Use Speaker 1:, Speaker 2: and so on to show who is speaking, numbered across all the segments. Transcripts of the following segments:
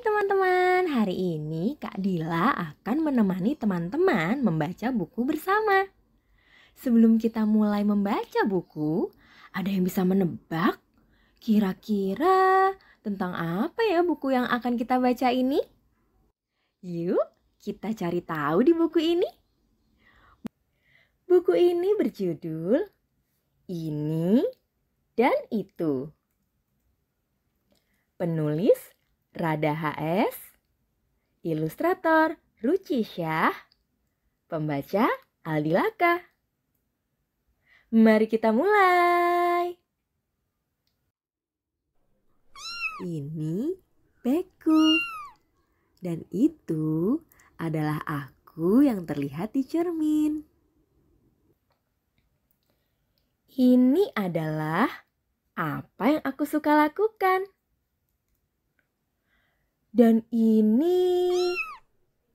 Speaker 1: teman-teman, hari ini Kak Dila akan menemani teman-teman membaca buku bersama. Sebelum kita mulai membaca buku, ada yang bisa menebak kira-kira tentang apa ya buku yang akan kita baca ini? Yuk, kita cari tahu di buku ini. Buku ini berjudul Ini dan Itu. Penulis Rada HS, ilustrator Ruci Syah, pembaca Aldi Laka. Mari kita mulai. Ini beku. Dan itu adalah aku yang terlihat di cermin. Ini adalah apa yang aku suka lakukan. Dan ini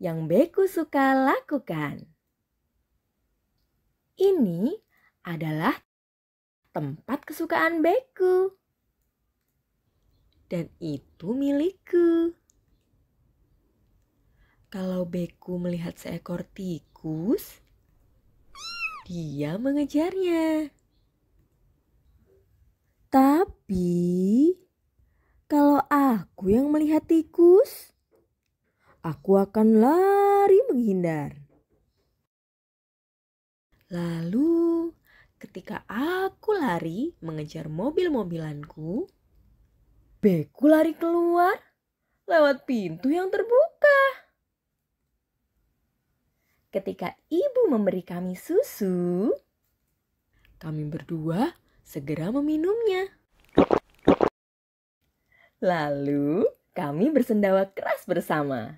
Speaker 1: yang Beku suka lakukan. Ini adalah tempat kesukaan Beku. Dan itu milikku. Kalau Beku melihat seekor tikus, dia mengejarnya. Tapi kalau aku yang melihat tikus, aku akan lari menghindar. Lalu, ketika aku lari mengejar mobil-mobilanku, beku lari keluar lewat pintu yang terbuka. Ketika ibu memberi kami susu, kami berdua segera meminumnya. Lalu kami bersendawa keras bersama.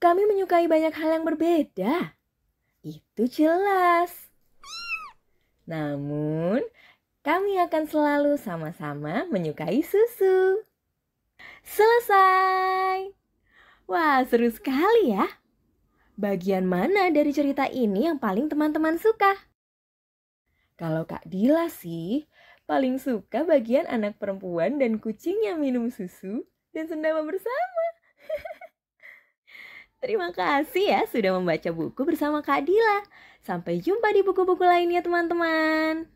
Speaker 1: Kami menyukai banyak hal yang berbeda. Itu jelas. Namun, kami akan selalu sama-sama menyukai susu. Selesai. Wah, seru sekali ya. Bagian mana dari cerita ini yang paling teman-teman suka? Kalau Kak Dila sih, Paling suka bagian anak perempuan dan kucingnya minum susu dan sendawa bersama. Terima kasih ya sudah membaca buku bersama Kak Dila. Sampai jumpa di buku-buku lainnya teman-teman.